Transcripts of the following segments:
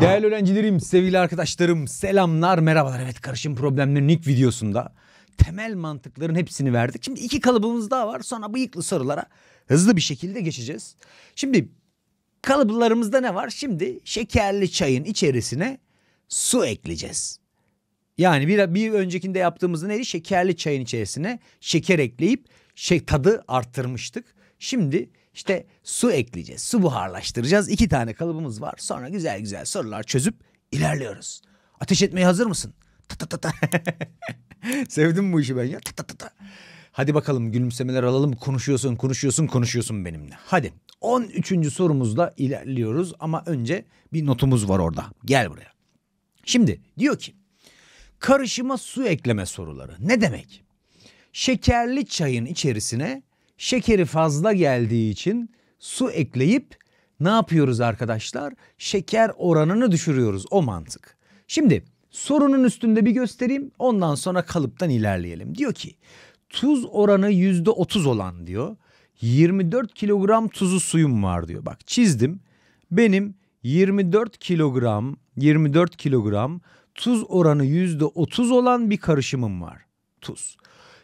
Değerli öğrencilerim, sevgili arkadaşlarım, selamlar, merhabalar. Evet, karışım problemlerinin ilk videosunda temel mantıkların hepsini verdik. Şimdi iki kalıbımız daha var. Sonra bıyıklı sorulara hızlı bir şekilde geçeceğiz. Şimdi kalıplarımızda ne var? Şimdi şekerli çayın içerisine su ekleyeceğiz. Yani bir, bir öncekinde yaptığımızda neydi? Şekerli çayın içerisine şeker ekleyip şey, tadı arttırmıştık. Şimdi işte su ekleyeceğiz, su buharlaştıracağız. İki tane kalıbımız var. Sonra güzel güzel sorular çözüp ilerliyoruz. Ateş etmeye hazır mısın? Ta ta ta ta. Sevdim bu işi ben ya. Ta ta ta ta. Hadi bakalım gülümsemeler alalım. Konuşuyorsun, konuşuyorsun, konuşuyorsun benimle. Hadi 13. sorumuzla ilerliyoruz ama önce bir notumuz var orada. Gel buraya. Şimdi diyor ki karışıma su ekleme soruları. Ne demek? Şekerli çayın içerisine şekeri fazla geldiği için su ekleyip ne yapıyoruz arkadaşlar? Şeker oranını düşürüyoruz o mantık. Şimdi sorunun üstünde bir göstereyim ondan sonra kalıptan ilerleyelim. Diyor ki tuz oranı yüzde otuz olan diyor 24 kilogram tuzu suyum var diyor. Bak çizdim benim 24 kilogram 24 kilogram tuz oranı yüzde otuz olan bir karışımım var tuz.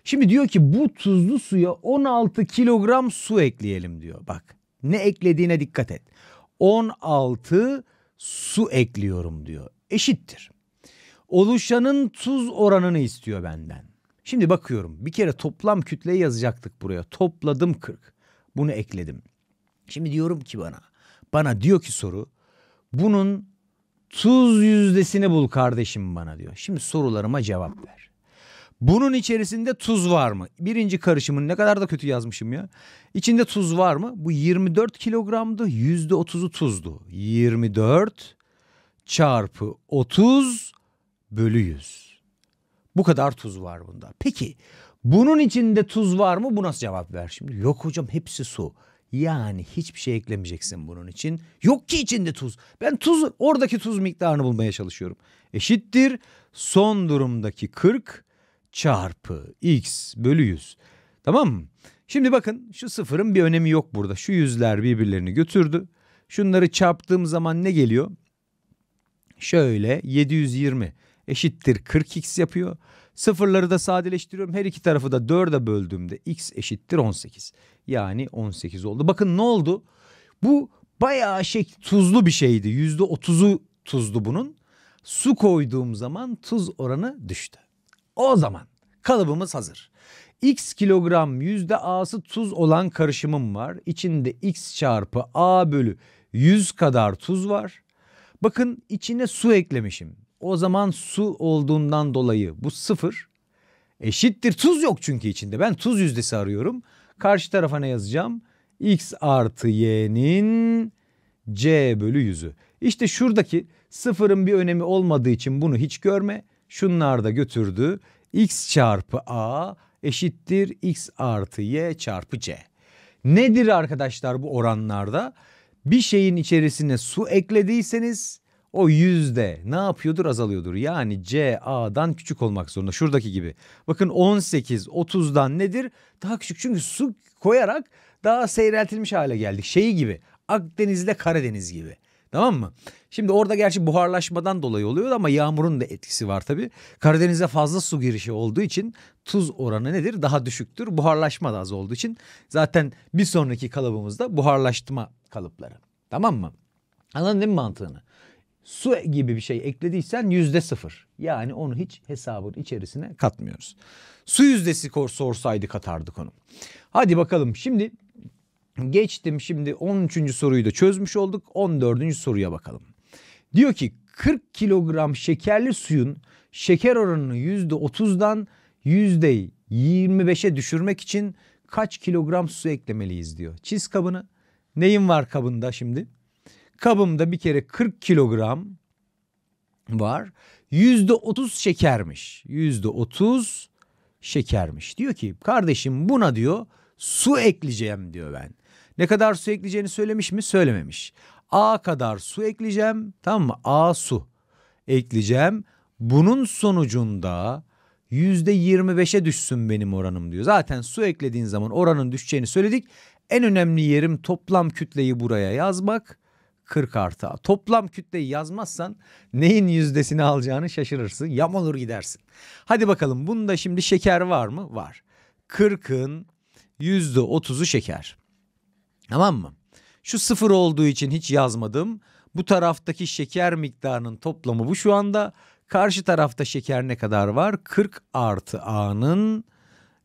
Şimdi diyor ki bu tuzlu suya 16 kilogram su ekleyelim diyor. Bak ne eklediğine dikkat et. 16 su ekliyorum diyor. Eşittir. Oluşanın tuz oranını istiyor benden. Şimdi bakıyorum. Bir kere toplam kütleyi yazacaktık buraya. Topladım 40. Bunu ekledim. Şimdi diyorum ki bana. Bana diyor ki soru. Bunun tuz yüzdesini bul kardeşim bana diyor. Şimdi sorularıma cevap ver. Bunun içerisinde tuz var mı? Birinci karışımın ne kadar da kötü yazmışım ya. İçinde tuz var mı? Bu 24 kilogramdı. yüzde %30'u tuzdu. 24 çarpı 30 bölü 100. Bu kadar tuz var bunda. Peki bunun içinde tuz var mı? Bu nasıl cevap ver şimdi? Yok hocam hepsi su. Yani hiçbir şey eklemeyeceksin bunun için. Yok ki içinde tuz. Ben tuz oradaki tuz miktarını bulmaya çalışıyorum. Eşittir son durumdaki 40 çarpı x bölü 100. Tamam mı? Şimdi bakın şu sıfırın bir önemi yok burada. Şu yüzler birbirlerini götürdü. Şunları çarptığım zaman ne geliyor? Şöyle 720 eşittir 40x yapıyor. Sıfırları da sadeleştiriyorum. Her iki tarafı da 4'e böldüğümde x eşittir 18. Yani 18 oldu. Bakın ne oldu? Bu bayağı şey tuzlu bir şeydi. %30'u tuzlu bunun. Su koyduğum zaman tuz oranı düştü. O zaman kalıbımız hazır. X kilogram yüzde A'sı tuz olan karışımım var. İçinde X çarpı A bölü 100 kadar tuz var. Bakın içine su eklemişim. O zaman su olduğundan dolayı bu sıfır eşittir. Tuz yok çünkü içinde. Ben tuz yüzdesi arıyorum. Karşı tarafa ne yazacağım? X artı Y'nin C bölü yüzü. İşte şuradaki sıfırın bir önemi olmadığı için bunu hiç görme şunlar da götürdü. X çarpı A eşittir X artı Y çarpı C. Nedir arkadaşlar bu oranlarda? Bir şeyin içerisine su eklediyseniz o yüzde ne yapıyordur azalıyordur. Yani C A'dan küçük olmak zorunda şuradaki gibi. Bakın 18 30'dan nedir? Daha küçük çünkü su koyarak daha seyreltilmiş hale geldik. Şeyi gibi Akdeniz'le Karadeniz gibi. Tamam mı? Şimdi orada gerçi buharlaşmadan dolayı oluyor ama yağmurun da etkisi var tabii. Karadeniz'e fazla su girişi olduğu için tuz oranı nedir? Daha düşüktür. Buharlaşma da az olduğu için zaten bir sonraki kalıbımız da buharlaştırma kalıpları. Tamam mı? Anladın mı mantığını? Su gibi bir şey eklediysen yüzde sıfır. Yani onu hiç hesabın içerisine katmıyoruz. Su yüzdesi sorsaydı katardık onu. Hadi bakalım şimdi Geçtim şimdi 13. soruyu da çözmüş olduk. 14. soruya bakalım. Diyor ki 40 kilogram şekerli suyun şeker oranını %30'dan %25'e düşürmek için kaç kilogram su eklemeliyiz diyor. Çiz kabını. Neyim var kabında şimdi? Kabımda bir kere 40 kilogram var. %30 şekermiş. %30 şekermiş. Diyor ki kardeşim buna diyor su ekleyeceğim diyor ben. Ne kadar su ekleyeceğini söylemiş mi? Söylememiş. A kadar su ekleyeceğim. Tamam mı? A su ekleyeceğim. Bunun sonucunda yüzde yirmi beşe düşsün benim oranım diyor. Zaten su eklediğin zaman oranın düşeceğini söyledik. En önemli yerim toplam kütleyi buraya yazmak. 40 artı A. Toplam kütleyi yazmazsan neyin yüzdesini alacağını şaşırırsın. Yam olur gidersin. Hadi bakalım bunda şimdi şeker var mı? Var. 40'ın %30'u şeker. Tamam mı? Şu sıfır olduğu için hiç yazmadım. Bu taraftaki şeker miktarının toplamı bu şu anda. Karşı tarafta şeker ne kadar var? 40 artı A'nın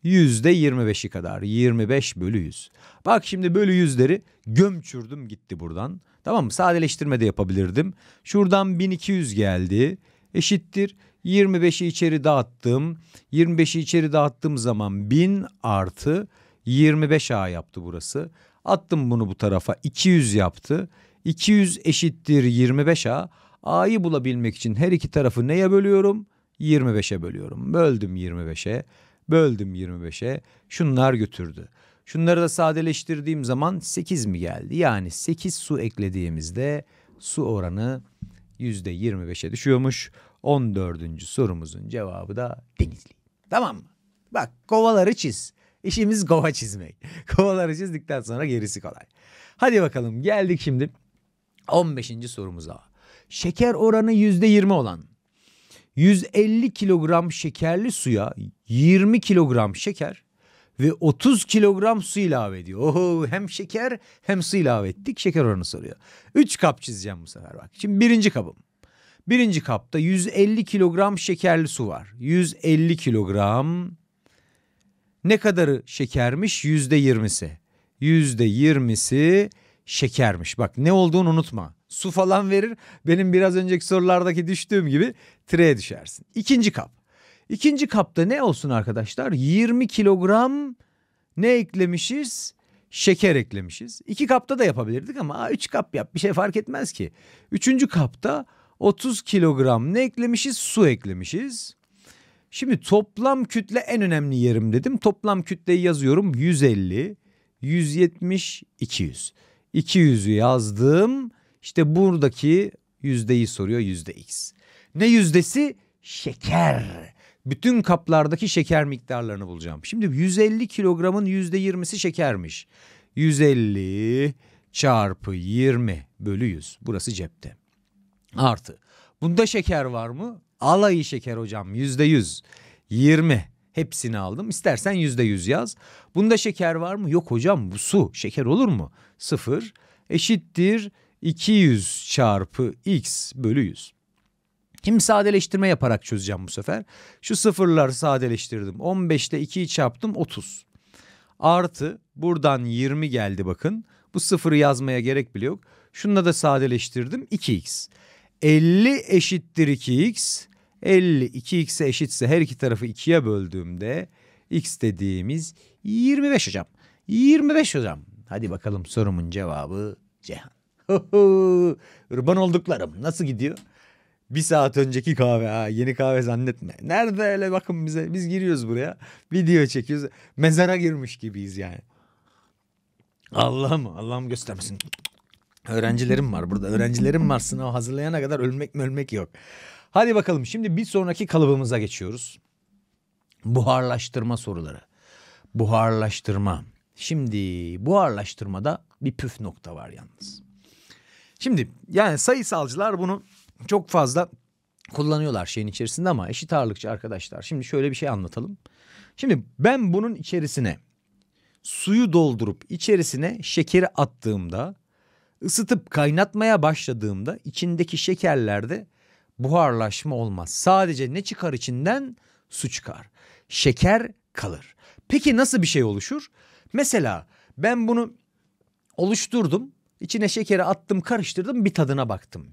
%25'i kadar. 25 bölü 100. Bak şimdi bölü yüzleri gömçürdüm gitti buradan. Tamam mı? Sadeleştirme de yapabilirdim. Şuradan 1200 geldi. Eşittir. 25'i içeri dağıttım. 25'i içeri dağıttığım zaman 1000 artı 25A yaptı burası. Attım bunu bu tarafa 200 yaptı. 200 eşittir 25A. A'yı bulabilmek için her iki tarafı neye bölüyorum? 25'e bölüyorum. Böldüm 25'e. Böldüm 25'e. Şunlar götürdü. Şunları da sadeleştirdiğim zaman 8 mi geldi? Yani 8 su eklediğimizde su oranı %25'e düşüyormuş. 14. sorumuzun cevabı da Denizli. Tamam mı? Bak kovaları çiz. İşimiz kova çizmek. Kovaları çizdikten sonra gerisi kolay. Hadi bakalım geldik şimdi 15. sorumuza. Şeker oranı %20 olan 150 kilogram şekerli suya 20 kilogram şeker ve 30 kilogram su ilave ediyor. Oho, hem şeker hem su ilave ettik. Şeker oranı soruyor. 3 kap çizeceğim bu sefer bak. Şimdi birinci kabım. Birinci kapta 150 kilogram şekerli su var. 150 kilogram ne kadarı şekermiş? Yüzde yirmisi. Yüzde yirmisi şekermiş. Bak ne olduğunu unutma. Su falan verir. Benim biraz önceki sorulardaki düştüğüm gibi tireye düşersin. İkinci kap. İkinci kapta ne olsun arkadaşlar? 20 kilogram ne eklemişiz? Şeker eklemişiz. İki kapta da yapabilirdik ama üç kap yap bir şey fark etmez ki. Üçüncü kapta 30 kilogram ne eklemişiz? Su eklemişiz. Şimdi toplam kütle en önemli yerim dedim. Toplam kütleyi yazıyorum 150, 170, 200. 200'ü yazdım. İşte buradaki yüzdeyi soruyor yüzde x. Ne yüzdesi? Şeker. Bütün kaplardaki şeker miktarlarını bulacağım. Şimdi 150 kilogramın yüzde 20'si şekermiş. 150 çarpı 20 bölü 100. Burası cepte. Artı. Bunda şeker var mı? Alayı şeker hocam yüzde yüz. Yirmi. Hepsini aldım. İstersen yüzde yüz yaz. Bunda şeker var mı? Yok hocam bu su. Şeker olur mu? Sıfır eşittir 200 çarpı x bölü 100. Şimdi sadeleştirme yaparak çözeceğim bu sefer. Şu sıfırlar sadeleştirdim. 15 ile 2'yi çarptım 30. Artı buradan 20 geldi bakın. Bu sıfırı yazmaya gerek bile yok. Şununla da sadeleştirdim 2x. 50 eşittir 2x. 50 2x'e eşitse her iki tarafı 2'ye böldüğümde x dediğimiz 25 hocam. 25 hocam. Hadi bakalım sorumun cevabı Cihan. Urban olduklarım nasıl gidiyor? Bir saat önceki kahve ha yeni kahve zannetme. Nerede öyle bakın bize biz giriyoruz buraya video çekiyoruz mezara girmiş gibiyiz yani. Allah'ım Allah'ım göstermesin. Öğrencilerim var burada. Öğrencilerim var sınav hazırlayana kadar ölmek mi ölmek yok. Hadi bakalım şimdi bir sonraki kalıbımıza geçiyoruz. Buharlaştırma soruları. Buharlaştırma. Şimdi buharlaştırmada bir püf nokta var yalnız. Şimdi yani sayısalcılar bunu çok fazla kullanıyorlar şeyin içerisinde ama eşit ağırlıkçı arkadaşlar. Şimdi şöyle bir şey anlatalım. Şimdi ben bunun içerisine suyu doldurup içerisine şekeri attığımda Isıtıp kaynatmaya başladığımda içindeki şekerlerde buharlaşma olmaz. Sadece ne çıkar içinden? Su çıkar. Şeker kalır. Peki nasıl bir şey oluşur? Mesela ben bunu oluşturdum. İçine şekeri attım, karıştırdım, bir tadına baktım.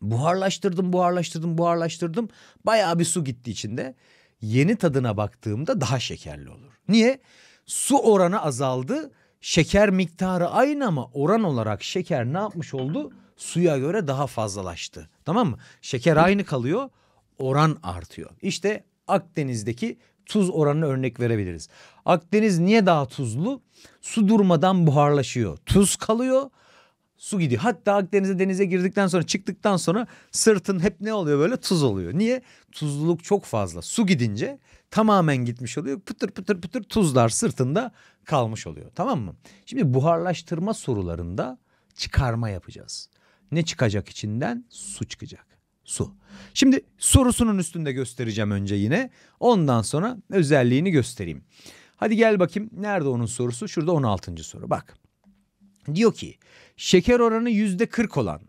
Buharlaştırdım, buharlaştırdım, buharlaştırdım. Bayağı bir su gitti içinde. Yeni tadına baktığımda daha şekerli olur. Niye? Su oranı azaldı şeker miktarı aynı ama oran olarak şeker ne yapmış oldu? Suya göre daha fazlalaştı. Tamam mı? Şeker aynı kalıyor, oran artıyor. İşte Akdeniz'deki tuz oranını örnek verebiliriz. Akdeniz niye daha tuzlu? Su durmadan buharlaşıyor. Tuz kalıyor su gidiyor. Hatta Akdeniz'e denize girdikten sonra çıktıktan sonra sırtın hep ne oluyor böyle tuz oluyor. Niye? Tuzluluk çok fazla. Su gidince tamamen gitmiş oluyor. Pıtır pıtır pıtır tuzlar sırtında kalmış oluyor. Tamam mı? Şimdi buharlaştırma sorularında çıkarma yapacağız. Ne çıkacak içinden? Su çıkacak. Su. Şimdi sorusunun üstünde göstereceğim önce yine. Ondan sonra özelliğini göstereyim. Hadi gel bakayım. Nerede onun sorusu? Şurada 16. soru. Bak. Diyor ki şeker oranı yüzde 40 olan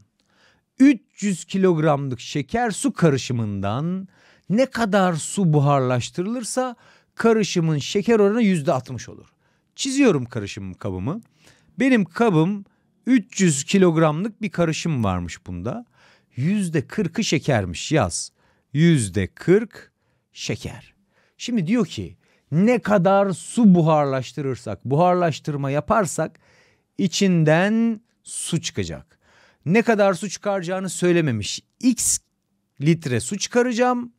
300 kilogramlık şeker su karışımından ne kadar su buharlaştırılırsa karışımın şeker oranı yüzde 60 olur. Çiziyorum karışım kabımı. Benim kabım 300 kilogramlık bir karışım varmış bunda. Yüzde 40'ı şekermiş yaz. Yüzde 40 şeker. Şimdi diyor ki ne kadar su buharlaştırırsak, buharlaştırma yaparsak içinden su çıkacak. Ne kadar su çıkaracağını söylememiş. X litre su çıkaracağım.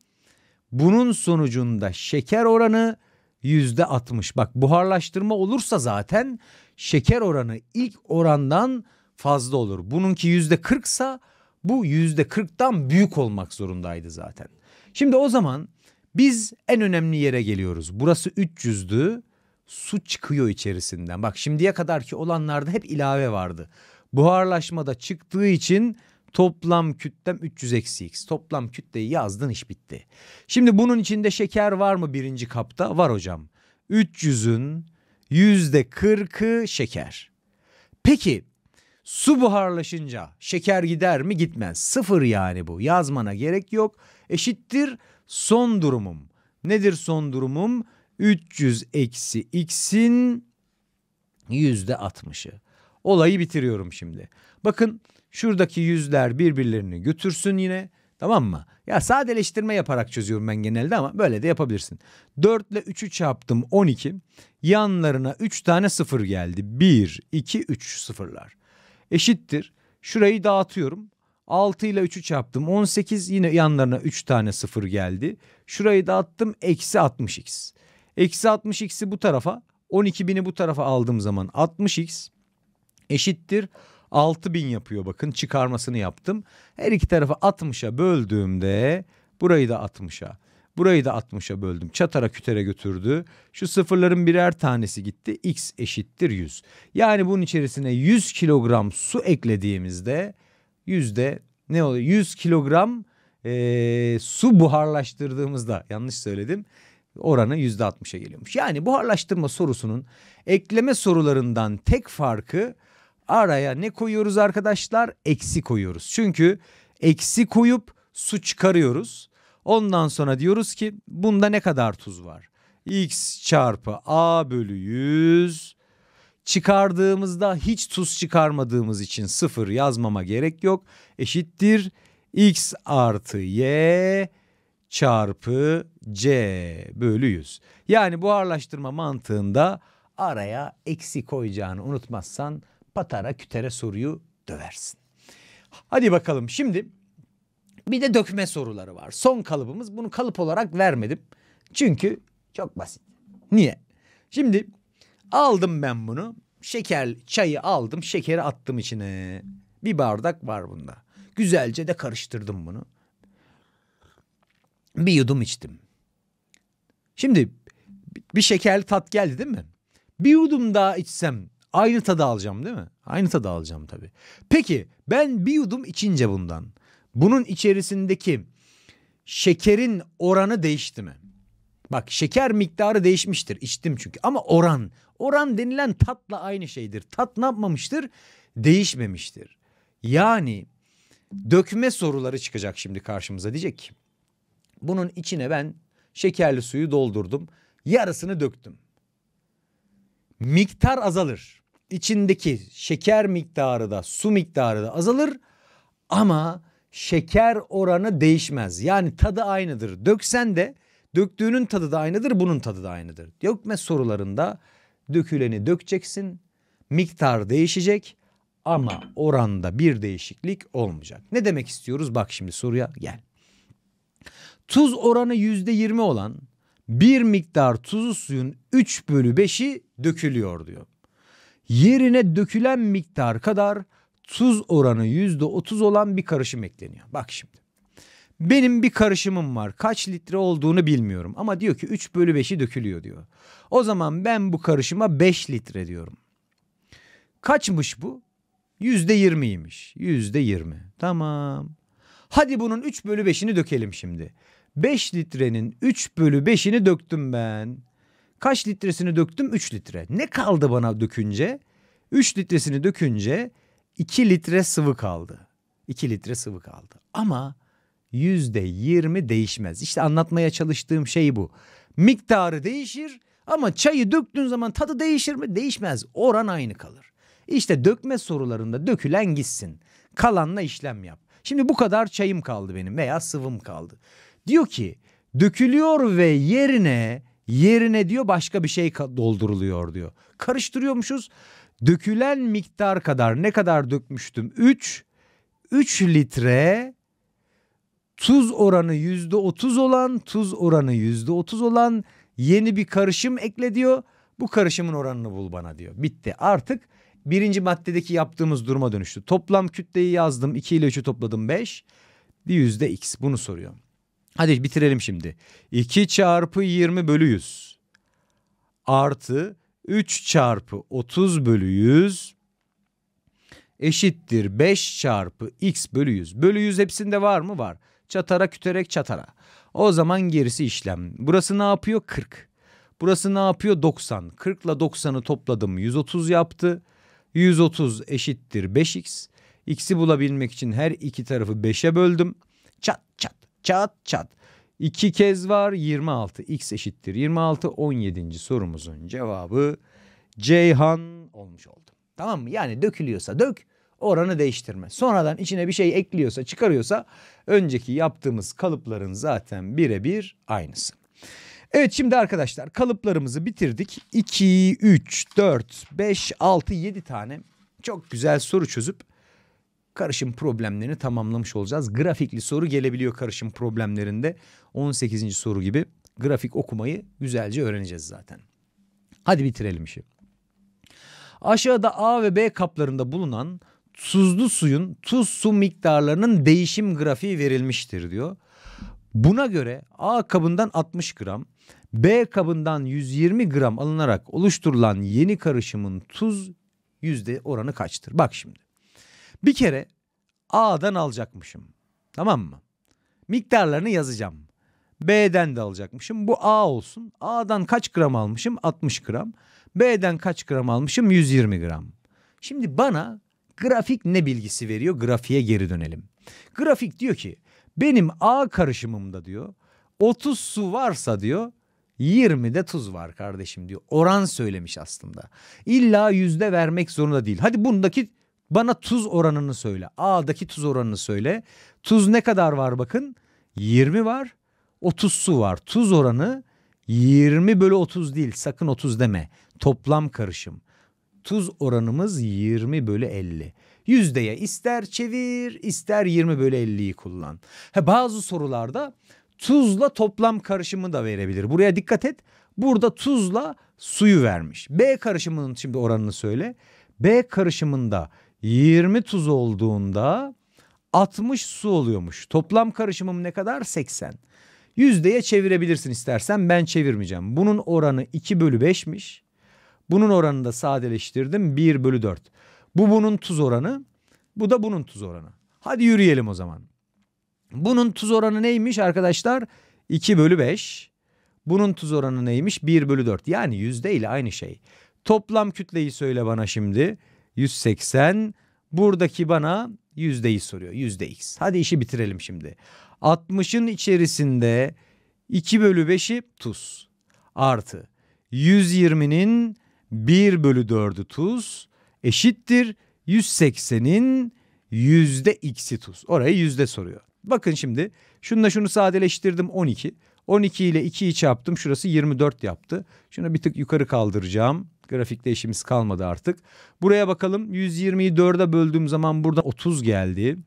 Bunun sonucunda şeker oranı yüzde 60. Bak buharlaştırma olursa zaten şeker oranı ilk orandan fazla olur. Bununki yüzde 40 ise bu yüzde 40'tan büyük olmak zorundaydı zaten. Şimdi o zaman biz en önemli yere geliyoruz. Burası 300'dü su çıkıyor içerisinden. Bak şimdiye kadarki olanlarda hep ilave vardı. Buharlaşmada çıktığı için toplam kütlem 300 eksi x. Toplam kütleyi yazdın iş bitti. Şimdi bunun içinde şeker var mı birinci kapta? Var hocam. 300'ün yüzde 40'ı şeker. Peki su buharlaşınca şeker gider mi? Gitmez. Sıfır yani bu. Yazmana gerek yok. Eşittir son durumum. Nedir son durumum? 300 eksi x'in yüzde 60'ı. Olayı bitiriyorum şimdi. Bakın şuradaki yüzler birbirlerini götürsün yine. Tamam mı? Ya sadeleştirme yaparak çözüyorum ben genelde ama böyle de yapabilirsin. 4 ile 3'ü çarptım 12. Yanlarına 3 tane 0 geldi. 1, 2, 3 sıfırlar. Eşittir. Şurayı dağıtıyorum. 6 ile 3'ü çarptım 18. Yine yanlarına 3 tane 0 geldi. Şurayı dağıttım eksi 60x. Eksi 60x'i bu tarafa 12.000'i bu tarafa aldığım zaman 60x eşittir 6000 yapıyor bakın çıkarmasını yaptım. Her iki tarafı 60'a böldüğümde burayı da 60'a burayı da 60'a böldüm çatara kütere götürdü. Şu sıfırların birer tanesi gitti x eşittir 100. Yani bunun içerisine 100 kilogram su eklediğimizde yüzde ne oluyor 100 kilogram e, su buharlaştırdığımızda yanlış söyledim oranı yüzde %60'a geliyormuş. Yani buharlaştırma sorusunun ekleme sorularından tek farkı araya ne koyuyoruz arkadaşlar? Eksi koyuyoruz. Çünkü eksi koyup su çıkarıyoruz. Ondan sonra diyoruz ki bunda ne kadar tuz var? X çarpı A bölü 100 çıkardığımızda hiç tuz çıkarmadığımız için sıfır yazmama gerek yok. Eşittir X artı Y çarpı C bölü 100. Yani buharlaştırma mantığında araya eksi koyacağını unutmazsan patara kütere soruyu döversin. Hadi bakalım şimdi bir de dökme soruları var. Son kalıbımız bunu kalıp olarak vermedim. Çünkü çok basit. Niye? Şimdi aldım ben bunu. Şeker çayı aldım şekeri attım içine. Bir bardak var bunda. Güzelce de karıştırdım bunu. Bir yudum içtim. Şimdi bir şekerli tat geldi değil mi? Bir yudum daha içsem aynı tadı alacağım değil mi? Aynı tadı alacağım tabii. Peki ben bir yudum içince bundan bunun içerisindeki şekerin oranı değişti mi? Bak şeker miktarı değişmiştir. içtim çünkü ama oran. Oran denilen tatla aynı şeydir. Tat ne yapmamıştır? Değişmemiştir. Yani dökme soruları çıkacak şimdi karşımıza. Diyecek ki bunun içine ben şekerli suyu doldurdum. Yarısını döktüm. Miktar azalır. İçindeki şeker miktarı da su miktarı da azalır ama şeker oranı değişmez. Yani tadı aynıdır. Döksen de döktüğünün tadı da aynıdır, bunun tadı da aynıdır. Dökme sorularında döküleni dökeceksin. Miktar değişecek ama oranda bir değişiklik olmayacak. Ne demek istiyoruz? Bak şimdi soruya gel tuz oranı %20 olan bir miktar tuzlu suyun 3 bölü 5'i dökülüyor diyor. Yerine dökülen miktar kadar tuz oranı %30 olan bir karışım ekleniyor. Bak şimdi. Benim bir karışımım var. Kaç litre olduğunu bilmiyorum. Ama diyor ki 3 bölü 5'i dökülüyor diyor. O zaman ben bu karışıma 5 litre diyorum. Kaçmış bu? %20'ymiş. %20. Tamam. Hadi bunun 3 bölü 5'ini dökelim şimdi. 5 litrenin 3 bölü 5'ini döktüm ben. Kaç litresini döktüm? 3 litre. Ne kaldı bana dökünce? 3 litresini dökünce 2 litre sıvı kaldı. 2 litre sıvı kaldı. Ama yüzde yirmi değişmez. İşte anlatmaya çalıştığım şey bu. Miktarı değişir ama çayı döktüğün zaman tadı değişir mi? Değişmez. Oran aynı kalır. İşte dökme sorularında dökülen gitsin. Kalanla işlem yap. Şimdi bu kadar çayım kaldı benim veya sıvım kaldı. Diyor ki dökülüyor ve yerine yerine diyor başka bir şey dolduruluyor diyor. Karıştırıyormuşuz. Dökülen miktar kadar ne kadar dökmüştüm? 3 3 litre tuz oranı yüzde otuz olan tuz oranı yüzde otuz olan yeni bir karışım ekle diyor. Bu karışımın oranını bul bana diyor. Bitti artık birinci maddedeki yaptığımız duruma dönüştü. Toplam kütleyi yazdım 2 ile 3'ü topladım 5 yüzde x bunu soruyor. Hadi bitirelim şimdi. 2 çarpı 20 bölü 100 artı 3 çarpı 30 bölü 100 eşittir 5 çarpı x bölü 100. Bölü 100 hepsinde var mı? Var. Çatara küterek çatara. O zaman gerisi işlem. Burası ne yapıyor? 40. Burası ne yapıyor? 90. 40 ile 90'ı topladım 130 yaptı. 130 eşittir 5x. X'i bulabilmek için her iki tarafı 5'e böldüm. Çat çat çat çat. 2 kez var 26. X eşittir 26. 17. sorumuzun cevabı Ceyhan olmuş oldu. Tamam mı? Yani dökülüyorsa dök oranı değiştirme. Sonradan içine bir şey ekliyorsa çıkarıyorsa önceki yaptığımız kalıpların zaten birebir aynısı. Evet şimdi arkadaşlar kalıplarımızı bitirdik. 2, 3, 4, 5, 6, 7 tane çok güzel soru çözüp karışım problemlerini tamamlamış olacağız. Grafikli soru gelebiliyor karışım problemlerinde. 18. soru gibi grafik okumayı güzelce öğreneceğiz zaten. Hadi bitirelim işi. Aşağıda A ve B kaplarında bulunan tuzlu suyun tuz su miktarlarının değişim grafiği verilmiştir diyor. Buna göre A kabından 60 gram, B kabından 120 gram alınarak oluşturulan yeni karışımın tuz yüzde oranı kaçtır? Bak şimdi. Bir kere A'dan alacakmışım. Tamam mı? Miktarlarını yazacağım. B'den de alacakmışım. Bu A olsun. A'dan kaç gram almışım? 60 gram. B'den kaç gram almışım? 120 gram. Şimdi bana grafik ne bilgisi veriyor? Grafiğe geri dönelim. Grafik diyor ki benim A karışımımda diyor 30 su varsa diyor 20 de tuz var kardeşim diyor. Oran söylemiş aslında. İlla yüzde vermek zorunda değil. Hadi bundaki bana tuz oranını söyle. A'daki tuz oranını söyle. Tuz ne kadar var bakın? 20 var. 30 su var. Tuz oranı 20 bölü 30 değil. Sakın 30 deme. Toplam karışım. Tuz oranımız 20 bölü 50. Yüzdeye ister çevir ister 20 bölü 50'yi kullan. Ha, bazı sorularda tuzla toplam karışımı da verebilir. Buraya dikkat et. Burada tuzla suyu vermiş. B karışımının şimdi oranını söyle. B karışımında 20 tuz olduğunda 60 su oluyormuş. Toplam karışımım ne kadar? 80. Yüzdeye çevirebilirsin istersen ben çevirmeyeceğim. Bunun oranı 2 bölü 5'miş. Bunun oranını da sadeleştirdim 1 bölü 4. Bu bunun tuz oranı bu da bunun tuz oranı. Hadi yürüyelim o zaman. Bunun tuz oranı neymiş arkadaşlar? 2 bölü 5. Bunun tuz oranı neymiş? 1 bölü 4. Yani yüzde ile aynı şey. Toplam kütleyi söyle bana şimdi. 180. Buradaki bana yüzdeyi soruyor. Yüzde x. Hadi işi bitirelim şimdi. 60'ın içerisinde 2 bölü 5'i tuz. Artı 120'nin 1 bölü 4'ü tuz eşittir 180'in yüzde x'i tuz. Orayı yüzde soruyor. Bakın şimdi şunu da şunu sadeleştirdim 12. 12 ile 2'yi çarptım. Şurası 24 yaptı. Şunu bir tık yukarı kaldıracağım. Grafikte işimiz kalmadı artık. Buraya bakalım. 120'yi 4'e böldüğüm zaman burada 30 geldi.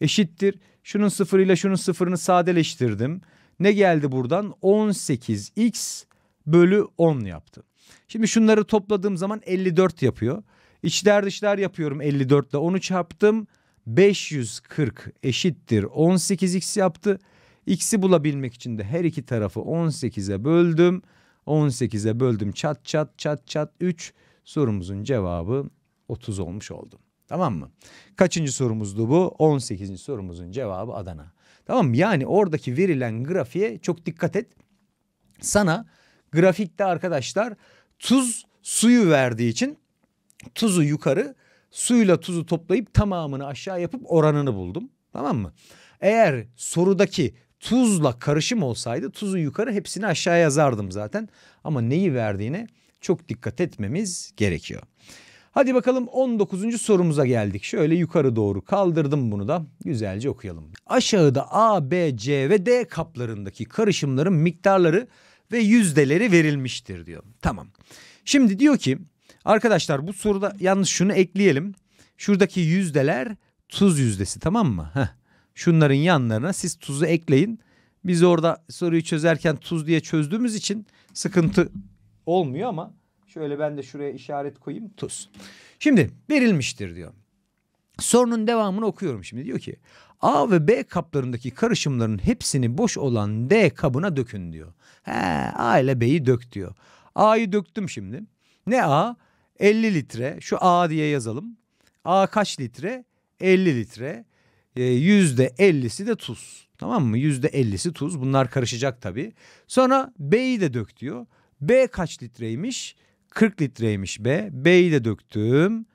Eşittir. Şunun 0 ile şunun 0'ını sadeleştirdim. Ne geldi buradan? 18x bölü 10 yaptı. Şimdi şunları topladığım zaman 54 yapıyor. İçler dışlar yapıyorum 54 ile 10'u çarptım. 540 eşittir 18x yaptı. X'i bulabilmek için de her iki tarafı 18'e böldüm. 18'e böldüm çat çat çat çat 3. Sorumuzun cevabı 30 olmuş oldu. Tamam mı? Kaçıncı sorumuzdu bu? 18. sorumuzun cevabı Adana. Tamam mı? Yani oradaki verilen grafiğe çok dikkat et. Sana grafikte arkadaşlar tuz suyu verdiği için tuzu yukarı suyla tuzu toplayıp tamamını aşağı yapıp oranını buldum. Tamam mı? Eğer sorudaki tuzla karışım olsaydı tuzu yukarı hepsini aşağı yazardım zaten. Ama neyi verdiğine çok dikkat etmemiz gerekiyor. Hadi bakalım 19. sorumuza geldik. Şöyle yukarı doğru kaldırdım bunu da güzelce okuyalım. Aşağıda A, B, C ve D kaplarındaki karışımların miktarları ve yüzdeleri verilmiştir diyor. Tamam. Şimdi diyor ki arkadaşlar bu soruda yalnız şunu ekleyelim. Şuradaki yüzdeler tuz yüzdesi tamam mı? Heh şunların yanlarına siz tuzu ekleyin. Biz orada soruyu çözerken tuz diye çözdüğümüz için sıkıntı olmuyor ama şöyle ben de şuraya işaret koyayım tuz. Şimdi verilmiştir diyor. Sorunun devamını okuyorum şimdi. Diyor ki A ve B kaplarındaki karışımların hepsini boş olan D kabına dökün diyor. He, A ile B'yi dök diyor. A'yı döktüm şimdi. Ne A? 50 litre. Şu A diye yazalım. A kaç litre? 50 litre. Ee, yüzde %50'si de tuz. Tamam mı? Yüzde %50'si tuz. Bunlar karışacak tabii. Sonra B'yi de dök diyor. B kaç litreymiş? 40 litreymiş B. B'yi de döktüm.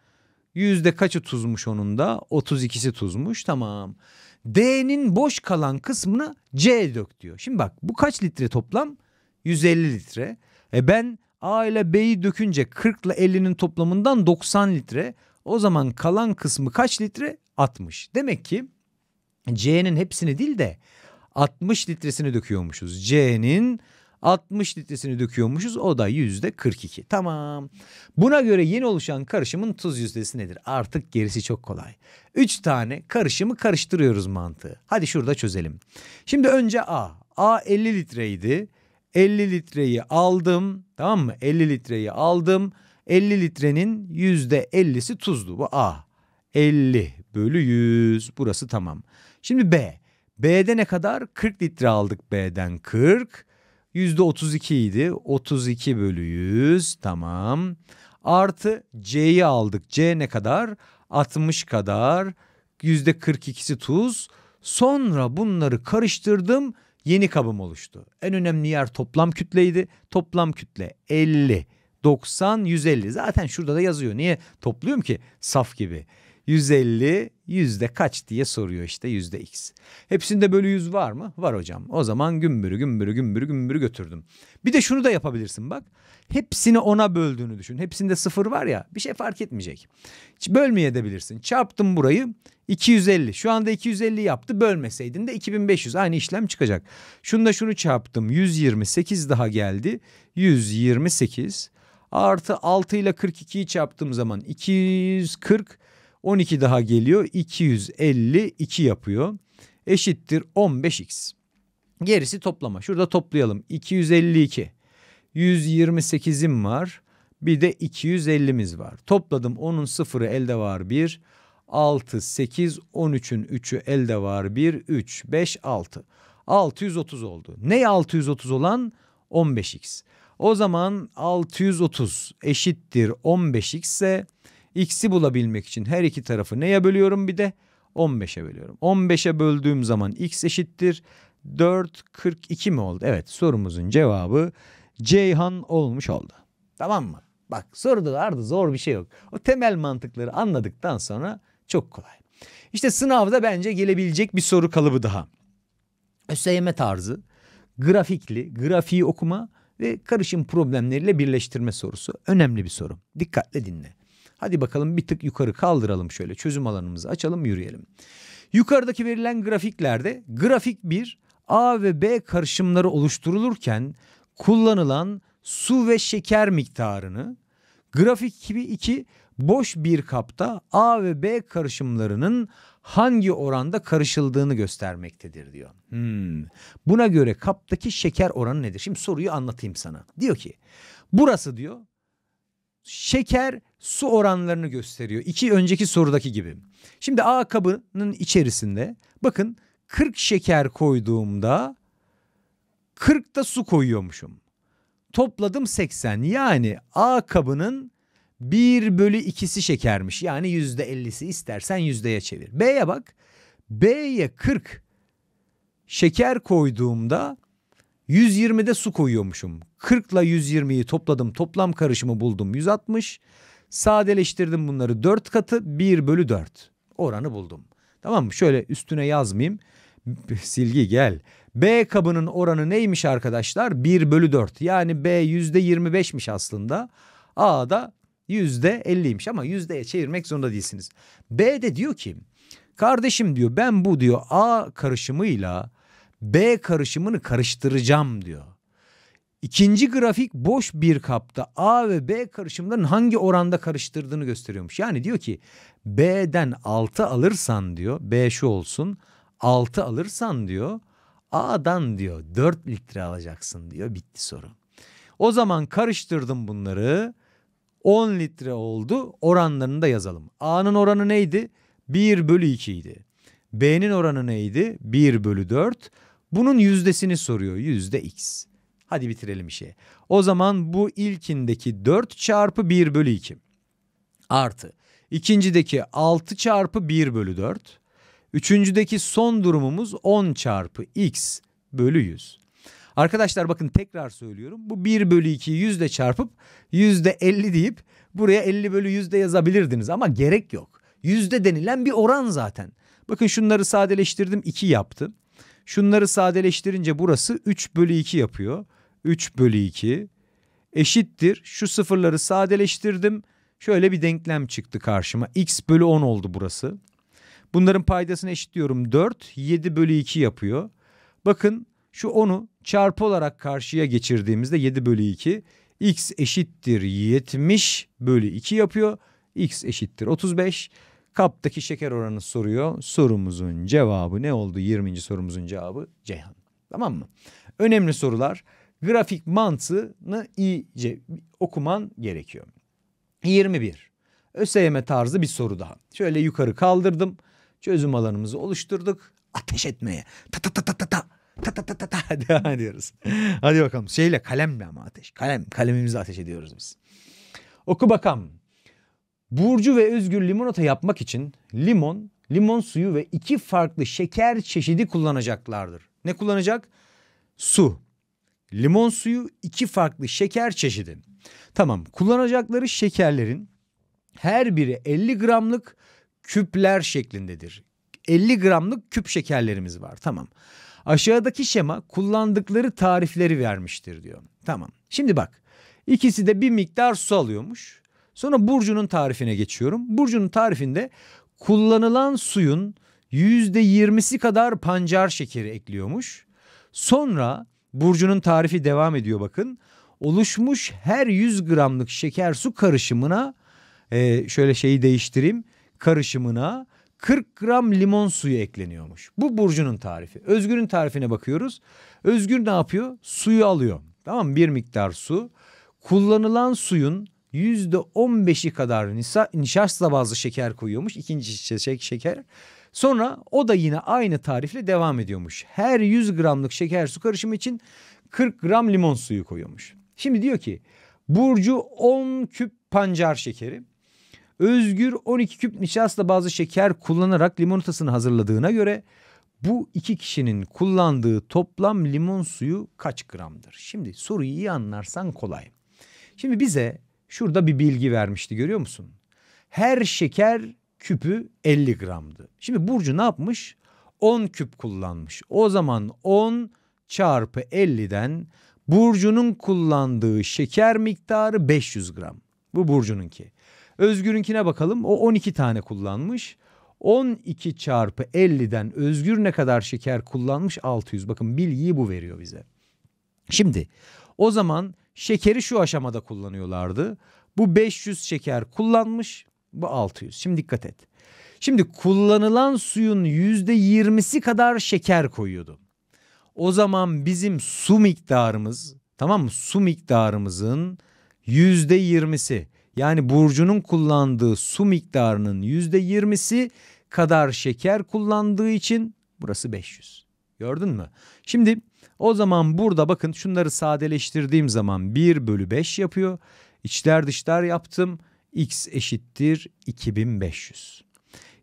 Yüzde kaçı tuzmuş onun da? 32'si tuzmuş. Tamam. D'nin boş kalan kısmını C dök diyor. Şimdi bak bu kaç litre toplam? 150 litre. E ben A ile B'yi dökünce 40 ile 50'nin toplamından 90 litre. O zaman kalan kısmı kaç litre? 60. Demek ki C'nin hepsini değil de 60 litresini döküyormuşuz. C'nin 60 litresini döküyormuşuz. O da yüzde 42. Tamam. Buna göre yeni oluşan karışımın tuz yüzdesi nedir? Artık gerisi çok kolay. 3 tane karışımı karıştırıyoruz mantığı. Hadi şurada çözelim. Şimdi önce A. A 50 litreydi. 50 litreyi aldım. Tamam mı? 50 litreyi aldım. 50 litrenin yüzde %50'si tuzlu Bu A. 50 bölü 100 burası tamam. Şimdi B. B'de ne kadar? 40 litre aldık B'den 40. Yüzde 32 idi. 32 bölü 100 tamam. Artı C'yi aldık. C ne kadar? 60 kadar. Yüzde 42'si tuz. Sonra bunları karıştırdım. Yeni kabım oluştu. En önemli yer toplam kütleydi. Toplam kütle 50. 90, 150. Zaten şurada da yazıyor. Niye topluyorum ki? Saf gibi. 150 yüzde kaç diye soruyor işte yüzde x. Hepsinde bölü yüz var mı? Var hocam. O zaman gümbürü gümbürü gümbürü gümbürü götürdüm. Bir de şunu da yapabilirsin bak. Hepsini ona böldüğünü düşün. Hepsinde sıfır var ya bir şey fark etmeyecek. Hiç bölmeye edebilirsin. Çarptım burayı 250. Şu anda 250 yaptı. Bölmeseydin de 2500. Aynı işlem çıkacak. Şunu da şunu çarptım. 128 daha geldi. 128 artı 6 ile 42'yi çarptığım zaman 240 12 daha geliyor 252 yapıyor. Eşittir 15x. Gerisi toplama. Şurada toplayalım. 252. 128'im var. Bir de 250'miz var. Topladım. Onun sıfırı elde var 1. 6, 8, 13'ün 3'ü elde var 1, 3, 5, 6. 630 oldu. Ne 630 olan? 15x. O zaman 630 eşittir 15x ise x'i bulabilmek için her iki tarafı neye bölüyorum bir de? 15'e bölüyorum. 15'e böldüğüm zaman x eşittir 4 42 mi oldu? Evet sorumuzun cevabı Ceyhan olmuş oldu. Tamam mı? Bak da vardı, zor bir şey yok. O temel mantıkları anladıktan sonra çok kolay. İşte sınavda bence gelebilecek bir soru kalıbı daha. ÖSYM tarzı, grafikli, grafiği okuma ve karışım problemleriyle birleştirme sorusu. Önemli bir soru. Dikkatle dinle. Hadi bakalım bir tık yukarı kaldıralım şöyle çözüm alanımızı açalım yürüyelim. Yukarıdaki verilen grafiklerde grafik 1 A ve B karışımları oluşturulurken kullanılan su ve şeker miktarını, grafik 2 boş bir kapta A ve B karışımlarının hangi oranda karışıldığını göstermektedir diyor. Hmm. Buna göre kaptaki şeker oranı nedir? Şimdi soruyu anlatayım sana. Diyor ki burası diyor şeker su oranlarını gösteriyor. İki önceki sorudaki gibi. Şimdi A kabının içerisinde bakın 40 şeker koyduğumda 40 da su koyuyormuşum. Topladım 80 yani A kabının 1 bölü 2'si şekermiş. Yani %50'si istersen yüzdeye çevir. B'ye bak. B'ye 40 şeker koyduğumda 120'de su koyuyormuşum. 40 ile 120'yi topladım. Toplam karışımı buldum 160. Sadeleştirdim bunları 4 katı 1 bölü 4 oranı buldum. Tamam mı? Şöyle üstüne yazmayayım. Silgi gel. B kabının oranı neymiş arkadaşlar? 1 bölü 4. Yani B yüzde %25'miş aslında. A da yüzde %50'ymiş ama yüzdeye çevirmek zorunda değilsiniz. B de diyor ki kardeşim diyor ben bu diyor A karışımıyla B karışımını karıştıracağım diyor. İkinci grafik boş bir kapta A ve B karışımların hangi oranda karıştırdığını gösteriyormuş. Yani diyor ki B'den 6 alırsan diyor B şu olsun 6 alırsan diyor A'dan diyor 4 litre alacaksın diyor bitti soru. O zaman karıştırdım bunları 10 litre oldu oranlarını da yazalım. A'nın oranı neydi? 1 bölü 2 idi. B'nin oranı neydi? 1 bölü 4. Bunun yüzdesini soruyor yüzde x. Hadi bitirelim işi. O zaman bu ilkindeki 4 çarpı 1 bölü 2 artı ikincideki 6 çarpı 1 bölü 4. Üçüncüdeki son durumumuz 10 çarpı x bölü 100. Arkadaşlar bakın tekrar söylüyorum. Bu 1 bölü 2'yi yüzde çarpıp yüzde 50 deyip buraya 50 bölü yüzde yazabilirdiniz ama gerek yok. Yüzde denilen bir oran zaten. Bakın şunları sadeleştirdim 2 yaptı. Şunları sadeleştirince burası 3 bölü 2 yapıyor. 3 bölü 2 eşittir. Şu sıfırları sadeleştirdim. Şöyle bir denklem çıktı karşıma. X bölü 10 oldu burası. Bunların paydasını eşitliyorum. 4, 7 bölü 2 yapıyor. Bakın şu 10'u çarpı olarak karşıya geçirdiğimizde 7 bölü 2. X eşittir 70 bölü 2 yapıyor. X eşittir 35. Kaptaki şeker oranı soruyor. Sorumuzun cevabı ne oldu? 20. sorumuzun cevabı Ceyhan. Tamam mı? Önemli sorular grafik mantığını iyice okuman gerekiyor. 21. ÖSYM tarzı bir soru daha. Şöyle yukarı kaldırdım. Çözüm alanımızı oluşturduk. Ateş etmeye. Ta ta ta ta ta ta. Ta ta ta ta ta devam ediyoruz. Hadi bakalım şeyle kalemle ama ateş. Kalem kalemimizi ateş ediyoruz biz. Oku bakalım. Burcu ve Özgür limonata yapmak için limon, limon suyu ve iki farklı şeker çeşidi kullanacaklardır. Ne kullanacak? Su limon suyu iki farklı şeker çeşidi. Tamam kullanacakları şekerlerin her biri 50 gramlık küpler şeklindedir. 50 gramlık küp şekerlerimiz var tamam. Aşağıdaki şema kullandıkları tarifleri vermiştir diyor. Tamam şimdi bak ikisi de bir miktar su alıyormuş. Sonra Burcu'nun tarifine geçiyorum. Burcu'nun tarifinde kullanılan suyun %20'si kadar pancar şekeri ekliyormuş. Sonra Burcu'nun tarifi devam ediyor bakın. Oluşmuş her 100 gramlık şeker su karışımına e, şöyle şeyi değiştireyim. Karışımına 40 gram limon suyu ekleniyormuş. Bu Burcu'nun tarifi. Özgür'ün tarifine bakıyoruz. Özgür ne yapıyor? Suyu alıyor. Tamam mı? Bir miktar su. Kullanılan suyun %15'i kadar nişasta bazlı şeker koyuyormuş. İkinci çiçek şeker. Sonra o da yine aynı tarifle devam ediyormuş. Her 100 gramlık şeker su karışımı için 40 gram limon suyu koyuyormuş. Şimdi diyor ki Burcu 10 küp pancar şekeri, Özgür 12 küp nişasta bazı şeker kullanarak limonatasını hazırladığına göre bu iki kişinin kullandığı toplam limon suyu kaç gramdır? Şimdi soruyu iyi anlarsan kolay. Şimdi bize şurada bir bilgi vermişti görüyor musun? Her şeker küpü 50 gramdı. Şimdi Burcu ne yapmış? 10 küp kullanmış. O zaman 10 çarpı 50'den Burcu'nun kullandığı şeker miktarı 500 gram. Bu Burcu'nunki. Özgür'ünkine bakalım. O 12 tane kullanmış. 12 çarpı 50'den Özgür ne kadar şeker kullanmış? 600. Bakın bilgiyi bu veriyor bize. Şimdi o zaman şekeri şu aşamada kullanıyorlardı. Bu 500 şeker kullanmış. Bu 600. Şimdi dikkat et. Şimdi kullanılan suyun %20'si kadar şeker koyuyordu. O zaman bizim su miktarımız tamam mı? Su miktarımızın %20'si yani Burcu'nun kullandığı su miktarının %20'si kadar şeker kullandığı için burası 500. Gördün mü? Şimdi o zaman burada bakın şunları sadeleştirdiğim zaman 1 bölü 5 yapıyor. İçler dışlar yaptım x eşittir 2500.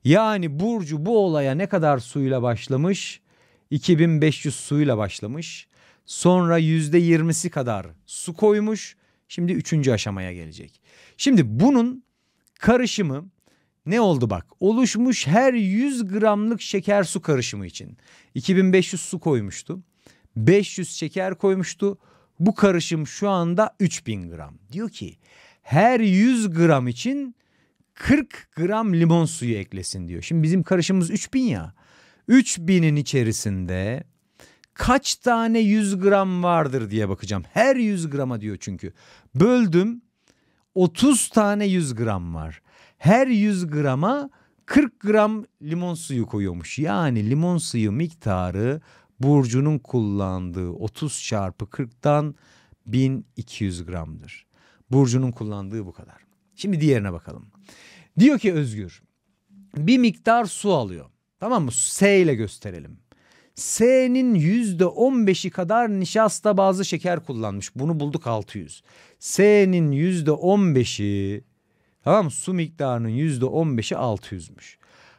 Yani Burcu bu olaya ne kadar suyla başlamış? 2500 suyla başlamış. Sonra %20'si kadar su koymuş. Şimdi üçüncü aşamaya gelecek. Şimdi bunun karışımı ne oldu bak? Oluşmuş her 100 gramlık şeker su karışımı için 2500 su koymuştu. 500 şeker koymuştu. Bu karışım şu anda 3000 gram. Diyor ki her 100 gram için 40 gram limon suyu eklesin diyor. Şimdi bizim karışımımız 3000 ya. 3000'in içerisinde kaç tane 100 gram vardır diye bakacağım. Her 100 grama diyor çünkü. Böldüm 30 tane 100 gram var. Her 100 grama 40 gram limon suyu koyuyormuş. Yani limon suyu miktarı Burcu'nun kullandığı 30 çarpı 40'tan 1200 gramdır. Burcu'nun kullandığı bu kadar. Şimdi diğerine bakalım. Diyor ki Özgür bir miktar su alıyor. Tamam mı? S ile gösterelim. S'nin %15'i kadar nişasta bazı şeker kullanmış. Bunu bulduk 600. S'nin %15'i tamam mı? Su miktarının %15'i 600'müş.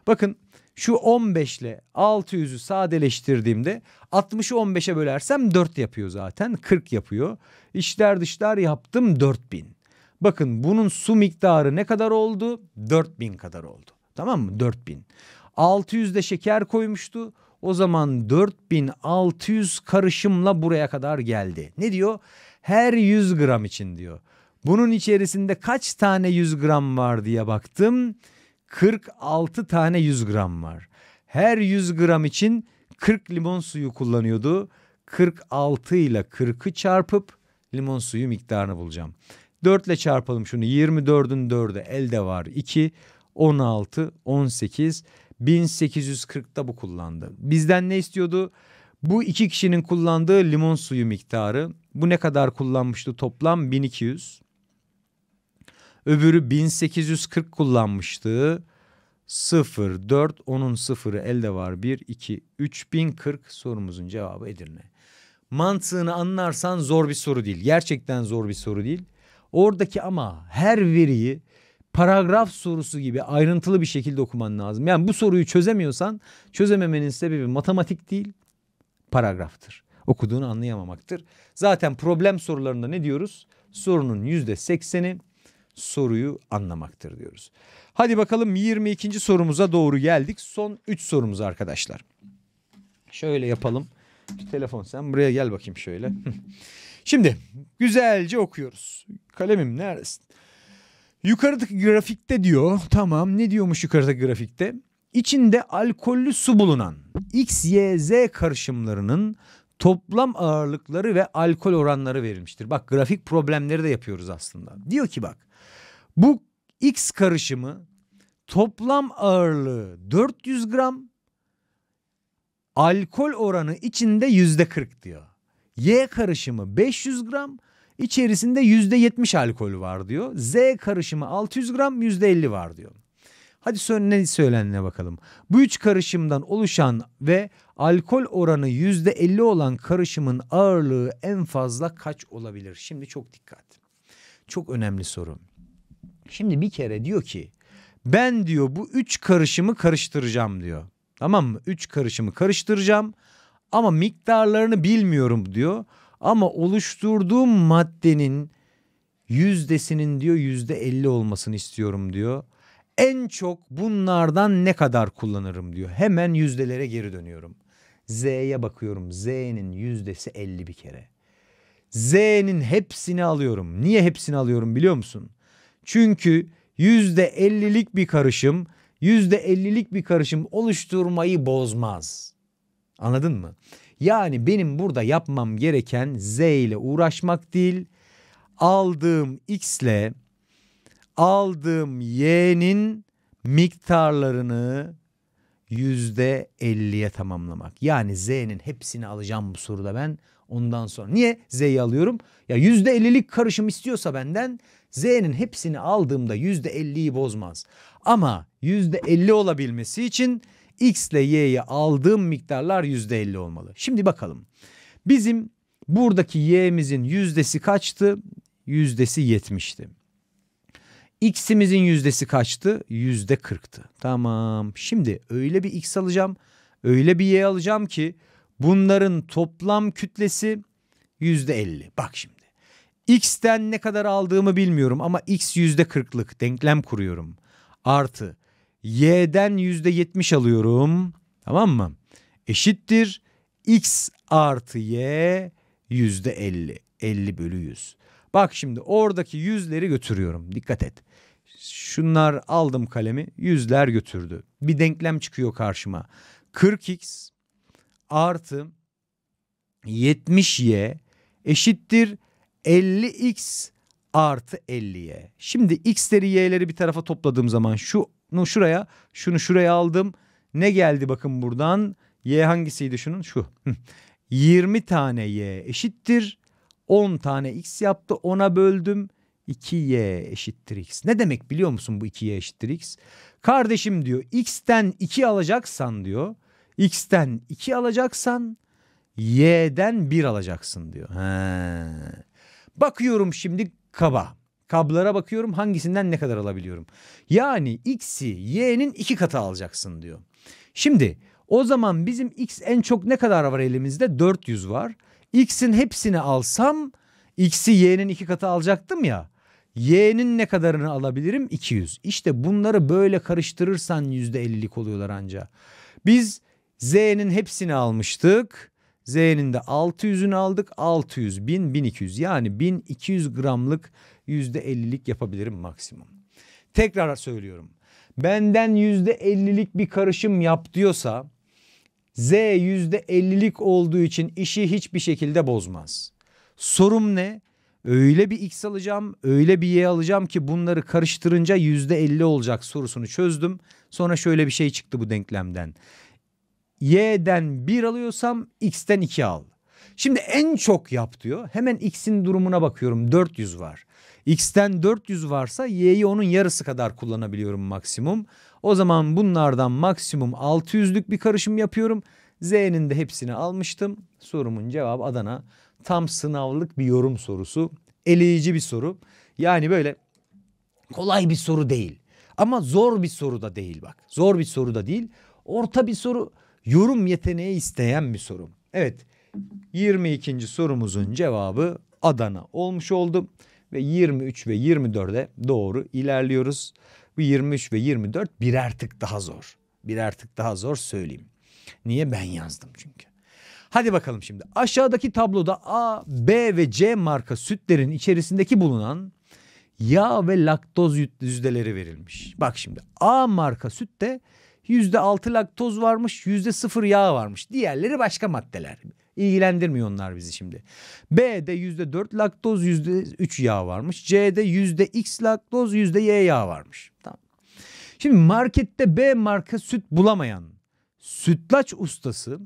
Bakın şu 15 ile 600'ü sadeleştirdiğimde 60'ı 15'e bölersem 4 yapıyor zaten 40 yapıyor. İşler dışlar yaptım 4000. Bakın bunun su miktarı ne kadar oldu? 4000 kadar oldu. Tamam mı? 4000. 600 de şeker koymuştu. O zaman 4600 karışımla buraya kadar geldi. Ne diyor? Her 100 gram için diyor. Bunun içerisinde kaç tane 100 gram var diye baktım. 46 tane 100 gram var. Her 100 gram için 40 limon suyu kullanıyordu. 46 ile 40'ı çarpıp limon suyu miktarını bulacağım. 4 ile çarpalım şunu. 24'ün 4'ü elde var 2. 16, 18, 1840'da bu kullandı. Bizden ne istiyordu? Bu iki kişinin kullandığı limon suyu miktarı. Bu ne kadar kullanmıştı toplam? 1200. Öbürü 1840 kullanmıştı. 0, 4, onun 0'ı elde var. 1, 2, 3040 sorumuzun cevabı Edirne mantığını anlarsan zor bir soru değil. Gerçekten zor bir soru değil. Oradaki ama her veriyi paragraf sorusu gibi ayrıntılı bir şekilde okuman lazım. Yani bu soruyu çözemiyorsan çözememenin sebebi matematik değil paragraftır. Okuduğunu anlayamamaktır. Zaten problem sorularında ne diyoruz? Sorunun yüzde sekseni soruyu anlamaktır diyoruz. Hadi bakalım 22. sorumuza doğru geldik. Son 3 sorumuz arkadaşlar. Şöyle yapalım. İşte telefon sen buraya gel bakayım şöyle. Şimdi güzelce okuyoruz. Kalemim neredesin? Yukarıdaki grafikte diyor. Tamam ne diyormuş yukarıdaki grafikte? İçinde alkollü su bulunan XYZ karışımlarının toplam ağırlıkları ve alkol oranları verilmiştir. Bak grafik problemleri de yapıyoruz aslında. Diyor ki bak bu X karışımı toplam ağırlığı 400 gram alkol oranı içinde yüzde 40 diyor. Y karışımı 500 gram içerisinde yüzde 70 alkol var diyor. Z karışımı 600 gram yüzde 50 var diyor. Hadi ne söylenene bakalım. Bu üç karışımdan oluşan ve alkol oranı yüzde 50 olan karışımın ağırlığı en fazla kaç olabilir? Şimdi çok dikkat. Çok önemli soru. Şimdi bir kere diyor ki ben diyor bu üç karışımı karıştıracağım diyor. Tamam mı? Üç karışımı karıştıracağım ama miktarlarını bilmiyorum diyor. Ama oluşturduğum maddenin yüzdesinin diyor yüzde elli olmasını istiyorum diyor. En çok bunlardan ne kadar kullanırım diyor. Hemen yüzdelere geri dönüyorum. Z'ye bakıyorum. Z'nin yüzdesi elli bir kere. Z'nin hepsini alıyorum. Niye hepsini alıyorum biliyor musun? Çünkü yüzde ellilik bir karışım Yüzde %50'lik bir karışım oluşturmayı bozmaz. Anladın mı? Yani benim burada yapmam gereken Z ile uğraşmak değil, aldığım X ile aldığım Y'nin miktarlarını yüzde elliye tamamlamak. Yani Z'nin hepsini alacağım bu soruda ben ondan sonra. Niye Z'yi alıyorum? Ya yüzde ellilik karışım istiyorsa benden Z'nin hepsini aldığımda yüzde elliyi bozmaz. Ama %50 olabilmesi için X ile y'yi aldığım miktarlar %50 olmalı. Şimdi bakalım. Bizim buradaki Y'mizin yüzdesi kaçtı? Yüzdesi 70'ti. X'imizin yüzdesi kaçtı? Yüzde 40'tı. Tamam. Şimdi öyle bir X alacağım. Öyle bir Y alacağım ki bunların toplam kütlesi yüzde 50. Bak şimdi. X'ten ne kadar aldığımı bilmiyorum ama X yüzde 40'lık denklem kuruyorum artı y'den yüzde %70 alıyorum. Tamam mı? Eşittir x artı y yüzde elli, elli bölü yüz. Bak şimdi oradaki yüzleri götürüyorum. Dikkat et. Şunlar aldım kalemi yüzler götürdü. Bir denklem çıkıyor karşıma. 40x artı 70y eşittir 50x artı 50'ye. Şimdi x'leri y'leri bir tarafa topladığım zaman şunu şuraya şunu şuraya aldım. Ne geldi bakın buradan? Y hangisiydi şunun? Şu. 20 tane y eşittir. 10 tane x yaptı. 10'a böldüm. 2y eşittir x. Ne demek biliyor musun bu 2y eşittir x? Kardeşim diyor x'ten 2 alacaksan diyor. X'ten 2 alacaksan y'den 1 alacaksın diyor. He. Bakıyorum şimdi kaba. Kablara bakıyorum hangisinden ne kadar alabiliyorum. Yani x'i y'nin iki katı alacaksın diyor. Şimdi o zaman bizim x en çok ne kadar var elimizde? 400 var. X'in hepsini alsam x'i y'nin iki katı alacaktım ya. Y'nin ne kadarını alabilirim? 200. İşte bunları böyle karıştırırsan %50'lik oluyorlar anca. Biz Z'nin hepsini almıştık. Z'nin de 600'ünü aldık. 600, 1000, 1200 yani 1200 gramlık %50'lik yapabilirim maksimum. Tekrar söylüyorum. Benden %50'lik bir karışım yap diyorsa Z %50'lik olduğu için işi hiçbir şekilde bozmaz. Sorum ne? Öyle bir X alacağım, öyle bir Y alacağım ki bunları karıştırınca %50 olacak sorusunu çözdüm. Sonra şöyle bir şey çıktı bu denklemden. Y'den 1 alıyorsam X'ten 2 al. Şimdi en çok yap diyor. Hemen X'in durumuna bakıyorum. 400 var. X'ten 400 varsa Y'yi onun yarısı kadar kullanabiliyorum maksimum. O zaman bunlardan maksimum 600'lük bir karışım yapıyorum. Z'nin de hepsini almıştım. Sorumun cevabı Adana. Tam sınavlık bir yorum sorusu. Eleyici bir soru. Yani böyle kolay bir soru değil. Ama zor bir soru da değil bak. Zor bir soru da değil. Orta bir soru yorum yeteneği isteyen bir soru. Evet 22. sorumuzun cevabı Adana olmuş oldu ve 23 ve 24'e doğru ilerliyoruz. Bu 23 ve 24 birer tık daha zor. Birer tık daha zor söyleyeyim. Niye ben yazdım çünkü. Hadi bakalım şimdi. Aşağıdaki tabloda A, B ve C marka sütlerin içerisindeki bulunan yağ ve laktoz yüzdeleri verilmiş. Bak şimdi A marka sütte %6 laktoz varmış, %0 yağ varmış. Diğerleri başka maddeler. İlgilendirmiyor onlar bizi şimdi. B'de %4 laktoz, %3 yağ varmış. C'de %X laktoz, %Y yağ varmış. Tamam. Şimdi markette B marka süt bulamayan sütlaç ustası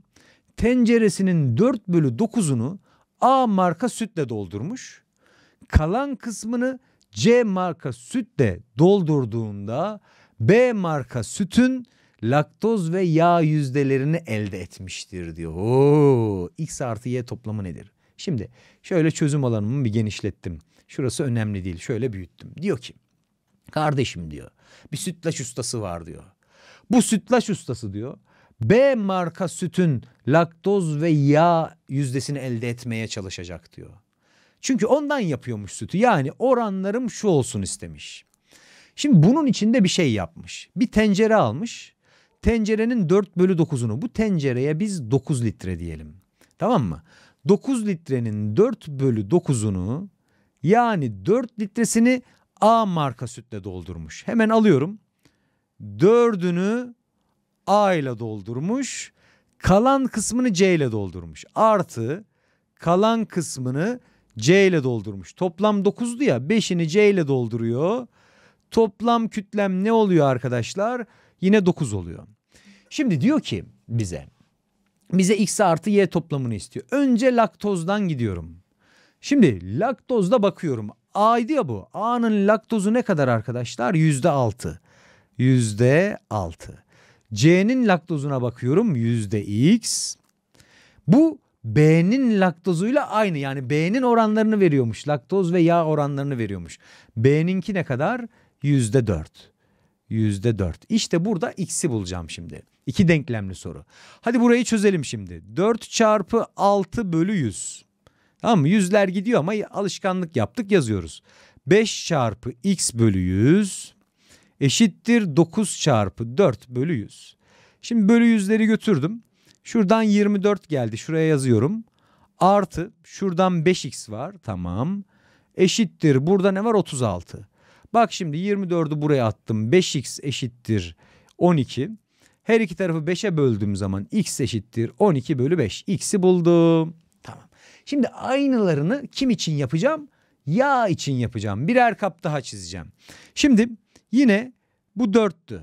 tenceresinin 4 bölü 9'unu A marka sütle doldurmuş. Kalan kısmını C marka sütle doldurduğunda B marka sütün laktoz ve yağ yüzdelerini elde etmiştir diyor. Oo, X artı Y toplamı nedir? Şimdi şöyle çözüm alanımı bir genişlettim. Şurası önemli değil. Şöyle büyüttüm. Diyor ki kardeşim diyor bir sütlaç ustası var diyor. Bu sütlaç ustası diyor B marka sütün laktoz ve yağ yüzdesini elde etmeye çalışacak diyor. Çünkü ondan yapıyormuş sütü. Yani oranlarım şu olsun istemiş. Şimdi bunun içinde bir şey yapmış. Bir tencere almış. Tencerenin 4 bölü 9'unu bu tencereye biz 9 litre diyelim. Tamam mı? 9 litrenin 4 bölü 9'unu yani 4 litresini A marka sütle doldurmuş. Hemen alıyorum. 4'ünü A ile doldurmuş. Kalan kısmını C ile doldurmuş. Artı kalan kısmını C ile doldurmuş. Toplam 9'du ya 5'ini C ile dolduruyor. Toplam kütlem ne oluyor arkadaşlar? Yine 9 oluyor. Şimdi diyor ki bize bize x artı y toplamını istiyor. Önce laktozdan gidiyorum. Şimdi laktozda bakıyorum. A'ydı ya bu. A'nın laktozu ne kadar arkadaşlar? Yüzde altı. Yüzde altı. C'nin laktozuna bakıyorum. Yüzde x. Bu B'nin laktozuyla aynı. Yani B'nin oranlarını veriyormuş. Laktoz ve yağ oranlarını veriyormuş. B'ninki ne kadar? Yüzde dört. Yüzde dört. İşte burada x'i bulacağım şimdi. İki denklemli soru. Hadi burayı çözelim şimdi. 4 çarpı 6 bölü 100. Tamam mı? Yüzler gidiyor ama alışkanlık yaptık yazıyoruz. 5 çarpı x bölü 100 eşittir 9 çarpı 4 bölü 100. Şimdi bölü yüzleri götürdüm. Şuradan 24 geldi. Şuraya yazıyorum. Artı şuradan 5x var. Tamam. Eşittir. Burada ne var? 36. Bak şimdi 24'ü buraya attım. 5x eşittir 12. Her iki tarafı 5'e böldüğüm zaman x eşittir 12 bölü 5. X'i buldum. Tamam. Şimdi aynılarını kim için yapacağım? Yağ için yapacağım. Birer kap daha çizeceğim. Şimdi yine bu 4'tü.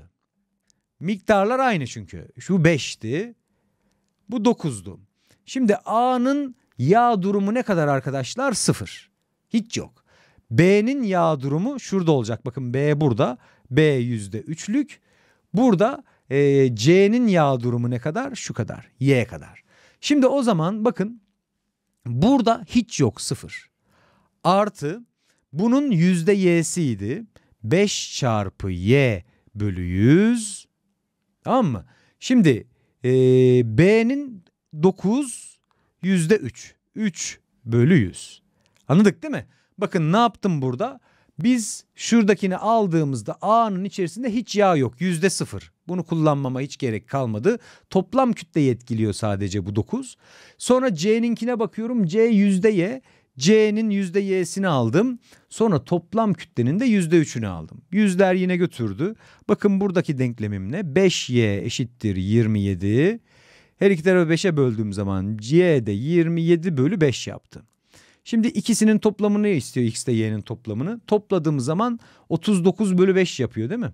Miktarlar aynı çünkü. Şu 5'ti. Bu 9'du. Şimdi A'nın yağ durumu ne kadar arkadaşlar? Sıfır. Hiç yok. B'nin yağ durumu şurada olacak. Bakın B burada. B yüzde üçlük. Burada e, C'nin yağ durumu ne kadar? Şu kadar. Y kadar. Şimdi o zaman bakın burada hiç yok sıfır. Artı bunun yüzde Y'siydi. 5 çarpı Y bölü 100. Tamam mı? Şimdi e, B'nin 9 yüzde 3. 3 bölü 100. Anladık değil mi? Bakın ne yaptım burada? Biz şuradakini aldığımızda A'nın içerisinde hiç yağ yok. Yüzde sıfır. Bunu kullanmama hiç gerek kalmadı. Toplam kütle yetkiliyor sadece bu 9. Sonra C'ninkine bakıyorum. C yüzde Y. C'nin yüzde Y'sini aldım. Sonra toplam kütlenin de yüzde üçünü aldım. Yüzler yine götürdü. Bakın buradaki denklemim ne? 5Y eşittir 27. Her iki tarafı 5'e böldüğüm zaman C'de 27 bölü 5 yaptım. Şimdi ikisinin toplamını istiyor x ile y'nin toplamını. Topladığımız zaman 39 bölü 5 yapıyor değil mi?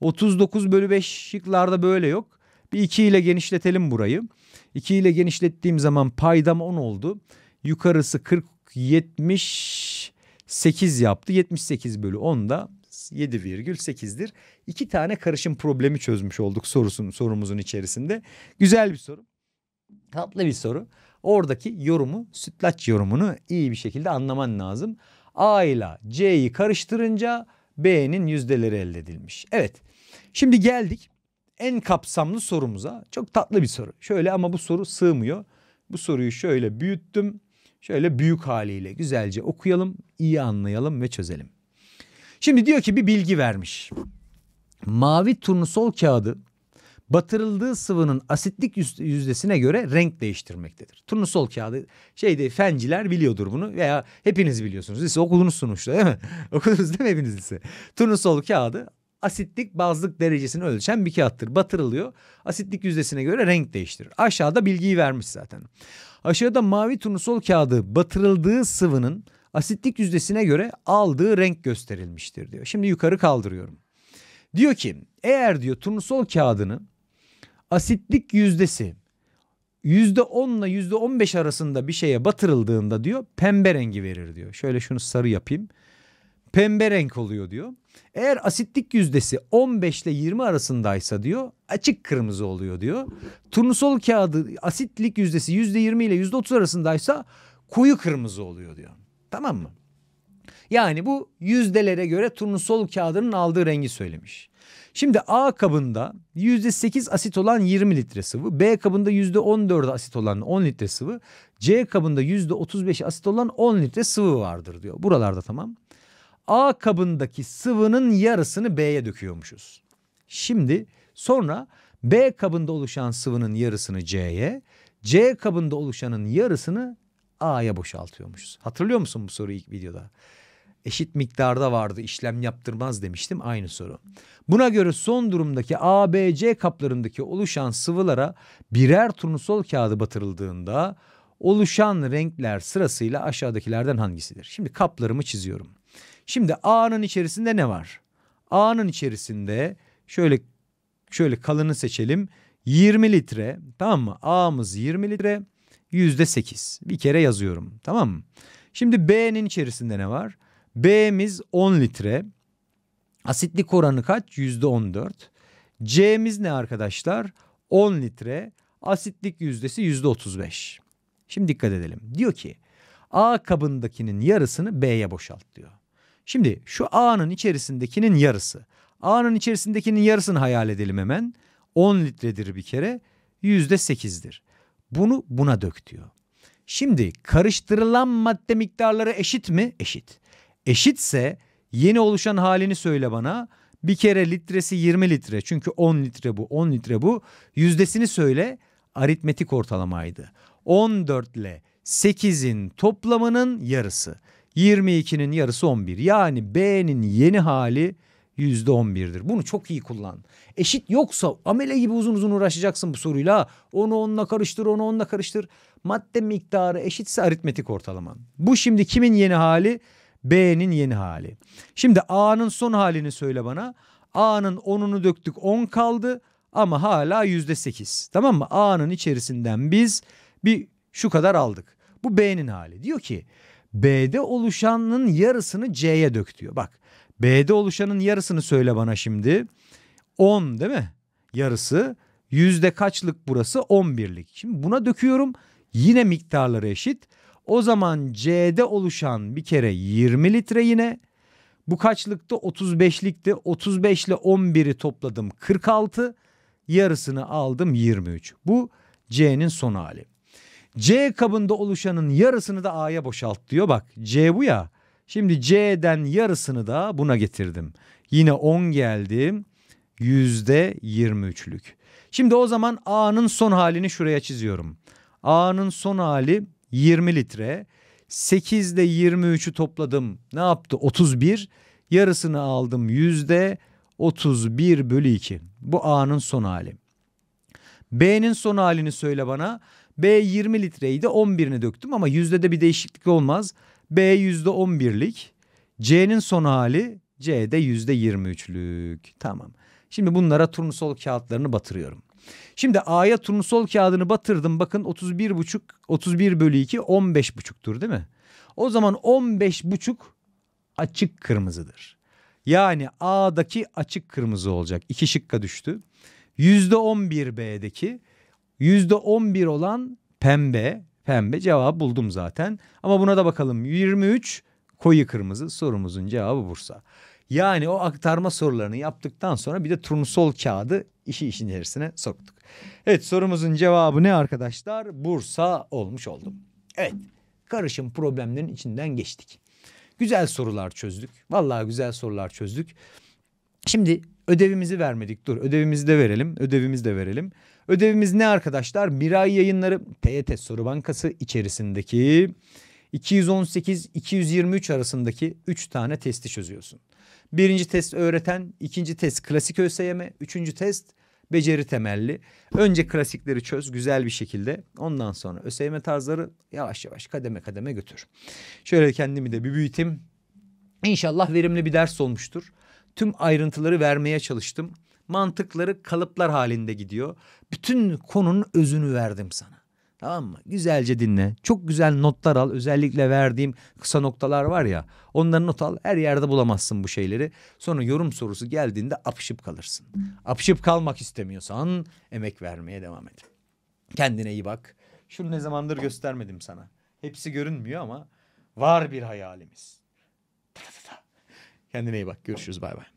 39 bölü 5 şıklarda böyle yok. Bir 2 ile genişletelim burayı. 2 ile genişlettiğim zaman paydam 10 oldu. Yukarısı 40 78 yaptı. 78 bölü 10 da 7,8'dir. İki tane karışım problemi çözmüş olduk sorusun, sorumuzun içerisinde. Güzel bir soru. Tatlı bir soru. Oradaki yorumu, sütlaç yorumunu iyi bir şekilde anlaman lazım. A ile C'yi karıştırınca B'nin yüzdeleri elde edilmiş. Evet. Şimdi geldik en kapsamlı sorumuza. Çok tatlı bir soru. Şöyle ama bu soru sığmıyor. Bu soruyu şöyle büyüttüm. Şöyle büyük haliyle güzelce okuyalım, iyi anlayalım ve çözelim. Şimdi diyor ki bir bilgi vermiş. Mavi turnusol kağıdı batırıldığı sıvının asitlik yüzdesine göre renk değiştirmektedir. Turnusol kağıdı şeyde fenciler biliyordur bunu veya hepiniz biliyorsunuz. Lise okudunuz sonuçta değil mi? okudunuz değil mi hepiniz lise? Turnusol kağıdı asitlik bazlık derecesini ölçen bir kağıttır. Batırılıyor. Asitlik yüzdesine göre renk değiştirir. Aşağıda bilgiyi vermiş zaten. Aşağıda mavi turnusol kağıdı batırıldığı sıvının asitlik yüzdesine göre aldığı renk gösterilmiştir diyor. Şimdi yukarı kaldırıyorum. Diyor ki eğer diyor turnusol kağıdını asitlik yüzdesi yüzde onla yüzde on beş arasında bir şeye batırıldığında diyor pembe rengi verir diyor. Şöyle şunu sarı yapayım. Pembe renk oluyor diyor. Eğer asitlik yüzdesi 15 ile 20 arasındaysa diyor açık kırmızı oluyor diyor. Turnusol kağıdı asitlik yüzdesi %20 ile %30 arasındaysa koyu kırmızı oluyor diyor. Tamam mı? Yani bu yüzdelere göre turnusol kağıdının aldığı rengi söylemiş. Şimdi A kabında %8 asit olan 20 litre sıvı, B kabında %14 asit olan 10 litre sıvı, C kabında %35 asit olan 10 litre sıvı vardır diyor. Buralarda tamam. A kabındaki sıvının yarısını B'ye döküyormuşuz. Şimdi sonra B kabında oluşan sıvının yarısını C'ye, C kabında oluşanın yarısını A'ya boşaltıyormuşuz. Hatırlıyor musun bu soruyu ilk videoda? eşit miktarda vardı işlem yaptırmaz demiştim aynı soru. Buna göre son durumdaki ABC kaplarındaki oluşan sıvılara birer turnusol kağıdı batırıldığında oluşan renkler sırasıyla aşağıdakilerden hangisidir? Şimdi kaplarımı çiziyorum. Şimdi A'nın içerisinde ne var? A'nın içerisinde şöyle şöyle kalını seçelim. 20 litre tamam mı? A'mız 20 litre yüzde %8. Bir kere yazıyorum tamam mı? Şimdi B'nin içerisinde ne var? B'miz 10 litre. Asitlik oranı kaç? %14. C'miz ne arkadaşlar? 10 litre. Asitlik yüzdesi %35. Şimdi dikkat edelim. Diyor ki A kabındakinin yarısını B'ye boşalt diyor. Şimdi şu A'nın içerisindekinin yarısı. A'nın içerisindekinin yarısını hayal edelim hemen. 10 litredir bir kere. %8'dir. Bunu buna dök diyor. Şimdi karıştırılan madde miktarları eşit mi? Eşit eşitse yeni oluşan halini söyle bana. Bir kere litresi 20 litre çünkü 10 litre bu 10 litre bu yüzdesini söyle aritmetik ortalamaydı. 14 ile 8'in toplamının yarısı. 22'nin yarısı 11. Yani B'nin yeni hali yüzde %11'dir. Bunu çok iyi kullan. Eşit yoksa amele gibi uzun uzun uğraşacaksın bu soruyla. Onu onunla karıştır, onu onunla karıştır. Madde miktarı eşitse aritmetik ortalaman. Bu şimdi kimin yeni hali? B'nin yeni hali. Şimdi A'nın son halini söyle bana. A'nın 10'unu döktük 10 kaldı ama hala %8. Tamam mı? A'nın içerisinden biz bir şu kadar aldık. Bu B'nin hali. Diyor ki B'de oluşanın yarısını C'ye dök diyor. Bak B'de oluşanın yarısını söyle bana şimdi. 10 değil mi? Yarısı. Yüzde kaçlık burası? 11'lik. Şimdi buna döküyorum. Yine miktarları eşit. O zaman C'de oluşan bir kere 20 litre yine. Bu kaçlıktı? 35'likti. 35 ile 11'i topladım 46. Yarısını aldım 23. Bu C'nin son hali. C kabında oluşanın yarısını da A'ya boşalt diyor. Bak C bu ya. Şimdi C'den yarısını da buna getirdim. Yine 10 geldi. Yüzde 23'lük. Şimdi o zaman A'nın son halini şuraya çiziyorum. A'nın son hali 20 litre. 8 ile 23'ü topladım. Ne yaptı? 31. Yarısını aldım yüzde 31 bölü 2. Bu A'nın son hali. B'nin son halini söyle bana. B 20 litreydi 11'ini döktüm ama yüzde de bir değişiklik olmaz. B yüzde 11'lik. C'nin son hali C'de yüzde 23'lük. Tamam. Şimdi bunlara turnusol kağıtlarını batırıyorum. Şimdi A'ya turnusol kağıdını batırdım. Bakın 31 buçuk 31 bölü 2 15 buçuktur değil mi? O zaman 15 buçuk açık kırmızıdır. Yani A'daki açık kırmızı olacak. İki şıkka düştü. %11 B'deki %11 olan pembe. Pembe cevabı buldum zaten. Ama buna da bakalım. 23 koyu kırmızı sorumuzun cevabı Bursa. Yani o aktarma sorularını yaptıktan sonra bir de turnusol kağıdı işi işin içerisine soktuk. Evet sorumuzun cevabı ne arkadaşlar? Bursa olmuş oldum. Evet karışım problemlerin içinden geçtik. Güzel sorular çözdük. Vallahi güzel sorular çözdük. Şimdi ödevimizi vermedik. Dur ödevimizi de verelim. Ödevimizi de verelim. Ödevimiz ne arkadaşlar? Biray yayınları TYT Soru Bankası içerisindeki 218-223 arasındaki 3 tane testi çözüyorsun. Birinci test öğreten, ikinci test klasik ÖSYM, üçüncü test beceri temelli. Önce klasikleri çöz güzel bir şekilde. Ondan sonra ÖSYM tarzları yavaş yavaş kademe kademe götür. Şöyle kendimi de bir büyüteyim. İnşallah verimli bir ders olmuştur. Tüm ayrıntıları vermeye çalıştım. Mantıkları kalıplar halinde gidiyor. Bütün konunun özünü verdim sana. Tamam mı? Güzelce dinle. Çok güzel notlar al. Özellikle verdiğim kısa noktalar var ya. Onları not al. Her yerde bulamazsın bu şeyleri. Sonra yorum sorusu geldiğinde apışıp kalırsın. Apışıp kalmak istemiyorsan emek vermeye devam et. Kendine iyi bak. Şunu ne zamandır göstermedim sana. Hepsi görünmüyor ama var bir hayalimiz. Kendine iyi bak. Görüşürüz. Bay bay.